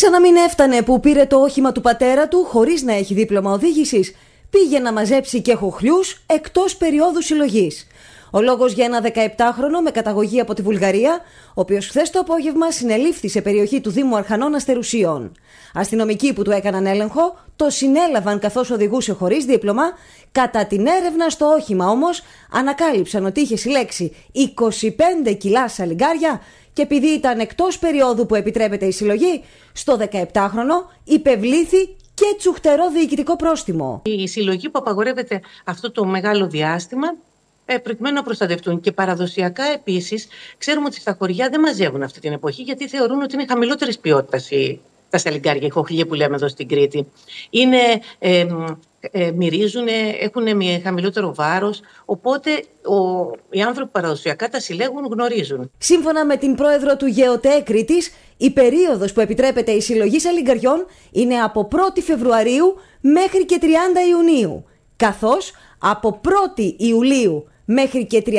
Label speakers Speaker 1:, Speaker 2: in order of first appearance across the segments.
Speaker 1: Σαν να μην έφτανε που πήρε το όχημα του πατέρα του χωρίς να έχει δίπλωμα οδήγησης, πήγε να μαζέψει και χοχλιούς εκτός περίοδου συλλογής. Ο λόγος για ένα 17χρονο με καταγωγή από τη Βουλγαρία, ο οποίος χθες το απόγευμα συνελήφθη σε περιοχή του Δήμου Αρχανών Αστερουσίων. Αστυνομικοί που του έκαναν έλεγχο το συνέλαβαν καθώς οδηγούσε χωρίς δίπλωμα. Κατά την έρευνα στο όχημα όμως, ανακάλυψαν ότι είχε συλλέξει 25 κιλά σαλιγκάρια και επειδή ήταν εκτός περίοδου που επιτρέπεται η συλλογή, στο 17χρονο υπευλήθη και τσουχτερό διοικητικό πρόστιμο.
Speaker 2: Η συλλογή που απαγορεύεται αυτό το μεγάλο διάστημα ε, προκειμένου να προστατευτούν. Και παραδοσιακά επίσης, ξέρουμε ότι στα χωριά δεν μαζεύουν αυτή την εποχή, γιατί θεωρούν ότι είναι χαμηλότερης ποιότητας τα σαλιγκάρια, η χοχλία που λέμε εδώ στην Κρήτη. Είναι ε, μυρίζουν, έχουν χαμηλότερο βάρος. Οπότε ο, οι άνθρωποι παραδοσιακά τα συλλέγουν, γνωρίζουν.
Speaker 1: Σύμφωνα με την πρόεδρο του Γεωτέκρη η περίοδος που επιτρέπεται η συλλογή σαλιγκαριών είναι από 1η Φεβρουαρίου μέχρι και 30 Ιουνίου. Καθώς από 1η Ιουλίου μέχρι και 31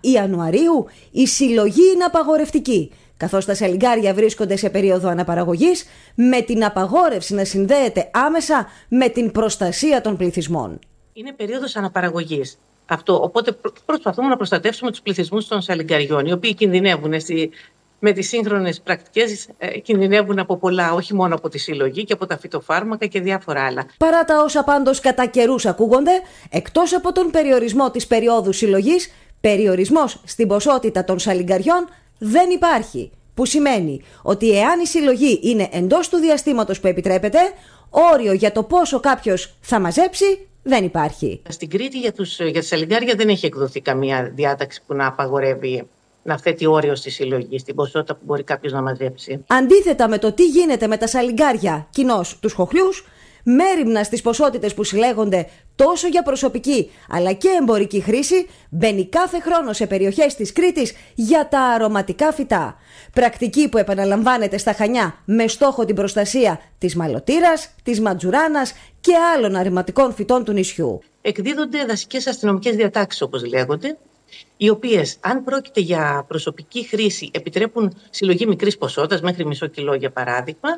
Speaker 1: Ιανουαρίου η συλλογή είναι απαγορευτική. Καθώς τα σαλιγκάρια βρίσκονται σε περίοδο αναπαραγωγής, με την απαγόρευση να συνδέεται άμεσα με την προστασία των πληθυσμών.
Speaker 2: Είναι περίοδος αναπαραγωγής. Αυτό. Οπότε προσπαθούμε να προστατεύσουμε τους πληθυσμούς των σαλιγκαριών, οι οποίοι κινδυνεύουν με τις σύγχρονες πρακτικές, ε, κινδυνεύουν από πολλά, όχι μόνο από τη συλλογή και από τα φυτοφάρμακα και διάφορα άλλα.
Speaker 1: Παρά τα όσα πάντως κατά καιρούς ακούγονται, εκτός από τον περιορισμό της περίοδου συλλογής, περιορισμός στην ποσότητα των σαλιγκαριών δεν υπάρχει. Που σημαίνει ότι εάν η συλλογή είναι εντός του διαστήματος που επιτρέπεται, όριο για το πόσο κάποιος θα μαζέψει δεν υπάρχει. Στην
Speaker 2: Κρήτη για, τους, για τα δεν έχει εκδοθεί καμία διάταξη που να απαγορεύει να θέτει όριο στη συλλογή, στην ποσότητα που μπορεί κάποιος να μαζέψει.
Speaker 1: Αντίθετα με το τι γίνεται με τα σαλιγκάρια κοινώς τους χοχλιού, μέρημνα στις ποσότητες που συλλέγονται τόσο για προσωπική αλλά και εμπορική χρήση, μπαίνει κάθε χρόνο σε περιοχές της Κρήτης για τα αρωματικά φυτά. Πρακτική που επαναλαμβάνεται στα Χανιά με στόχο την προστασία της μαλωτήρας, της ματζουράνας και άλλων αρωματικών φυτών του νησιού.
Speaker 2: Εκδίδονται δασικές αστυνομικές διατάξεις, όπως λέγονται, οι οποίες, αν πρόκειται για προσωπική χρήση, επιτρέπουν συλλογή μικρής ποσότητας, μέχρι μισό κιλό για παράδειγμα,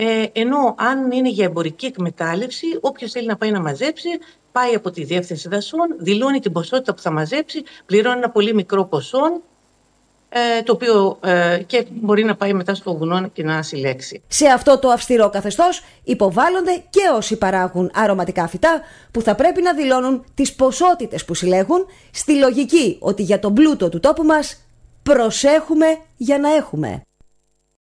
Speaker 2: ε, ενώ αν είναι για εμπορική εκμετάλλευση, όποιος θέλει να πάει να μαζέψει, πάει από τη διεύθυνση δασών, δηλώνει την ποσότητα που θα μαζέψει, πληρώνει ένα πολύ μικρό ποσό ε, το οποίο ε, και μπορεί να πάει μετά
Speaker 1: στο βουνό και να συλλέξει. Σε αυτό το αυστηρό καθεστώς υποβάλλονται και όσοι παράγουν αρωματικά φυτά που θα πρέπει να δηλώνουν τις ποσότητες που συλλέγουν στη λογική ότι για τον πλούτο του τόπου μας προσέχουμε για να έχουμε.